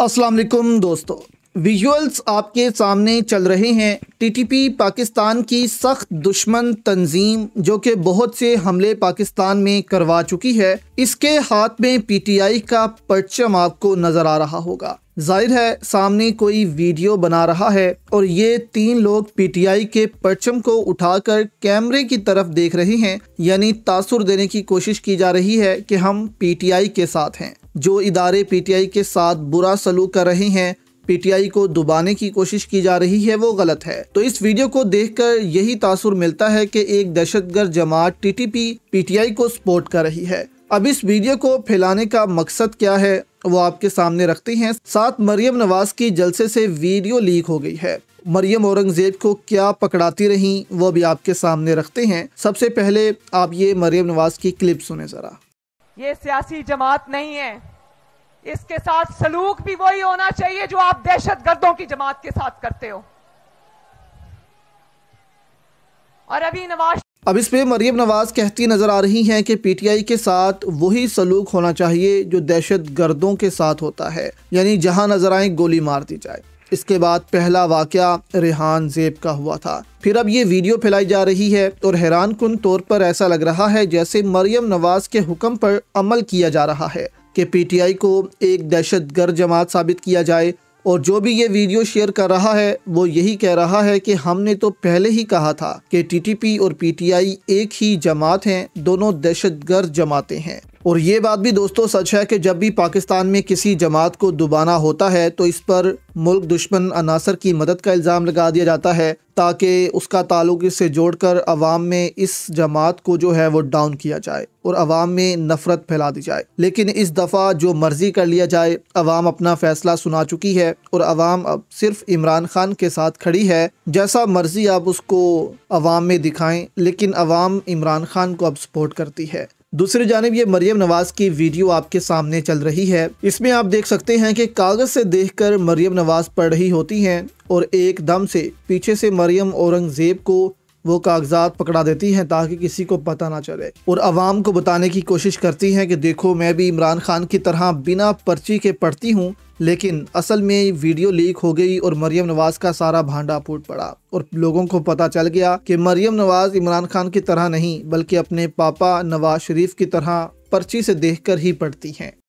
असलम दोस्तों विजुअल्स आपके सामने चल रहे हैं टीटीपी पाकिस्तान की सख्त दुश्मन तंजीम जो कि बहुत से हमले पाकिस्तान में करवा चुकी है इसके हाथ में पीटीआई का परचम आपको नज़र आ रहा होगा जाहिर है सामने कोई वीडियो बना रहा है और ये तीन लोग पीटीआई के परचम को उठाकर कैमरे की तरफ देख रहे हैं यानी तासुर देने की कोशिश की जा रही है कि हम पीटीआई के साथ हैं जो इदारे पीटीआई के साथ बुरा सलूक कर रहे हैं पीटीआई को दुबाने की कोशिश की जा रही है वो गलत है तो इस वीडियो को देखकर यही तासुर मिलता है कि एक दहशतगर्द जमात टीटीपी पीटीआई को सपोर्ट कर रही है अब इस वीडियो को फैलाने का मकसद क्या है वो आपके सामने रखती हैं साथ मरियम नवाज की जलसे से वीडियो लीक हो गई है मरियम औरंगजेब को क्या पकड़ाती रही वो भी आपके सामने रखते हैं सबसे पहले आप ये मरियम नवाज की क्लिप सुने ज़रा ये सियासी जमात नहीं है इसके साथ सलूक भी वही होना चाहिए जो आप दहशत गर्दों की जमात के साथ करते हो और अभी नवाज अब इस पे मरियम नवाज कहती नज़र आ रही हैं कि पीटीआई के साथ वही सलूक होना चाहिए जो दहशत गर्दों के साथ होता है यानी जहां नजर आए गोली मार दी जाए इसके बाद पहला वाक़ रेहान जेब का हुआ था फिर अब ये वीडियो फैलाई जा रही है और हैरान कन तौर पर ऐसा लग रहा है जैसे मरियम नवाज के हुक्म पर अमल किया जा रहा है कि पीटीआई को एक दहशत गर्द जमात साबित किया जाए और जो भी ये वीडियो शेयर कर रहा है वो यही कह रहा है कि हमने तो पहले ही कहा था कि टीटीपी और पीटीआई एक ही जमात हैं दोनों दहशत गर्द जमातें हैं और ये बात भी दोस्तों सच है कि जब भी पाकिस्तान में किसी जमात को दुबाना होता है तो इस पर मुल्क दुश्मन अनासर की मदद का इल्ज़ाम लगा दिया जाता है ताकि उसका ताल्लुक इससे जोड़ कर अवाम में इस जमात को जो है वो डाउन किया जाए और अवाम में नफरत फैला दी जाए लेकिन इस दफ़ा जो मर्ज़ी कर लिया जाए अवाम अपना फ़ैसला सुना चुकी है और अवाम अब सिर्फ इमरान खान के साथ खड़ी है जैसा मर्ज़ी आप उसको अवाम में दिखाएं लेकिन अवाम इमरान खान को अब सपोर्ट करती है दूसरी जानब ये मरियम नवाज की वीडियो आपके सामने चल रही है इसमें आप देख सकते हैं कि कागज़ से देखकर मरियम नवाज पढ़ रही होती हैं और एकदम से पीछे से मरियम औरंगज़ेब को वो कागजात पकड़ा देती हैं ताकि किसी को पता ना चले और आवाम को बताने की कोशिश करती हैं कि देखो मैं भी इमरान खान की तरह बिना पर्ची के पढ़ती हूँ लेकिन असल में वीडियो लीक हो गई और मरियम नवाज़ का सारा भांडा फूट पड़ा और लोगों को पता चल गया कि मरियम नवाज़ इमरान खान की तरह नहीं बल्कि अपने पापा नवाज शरीफ की तरह पर्ची से देखकर ही पढ़ती हैं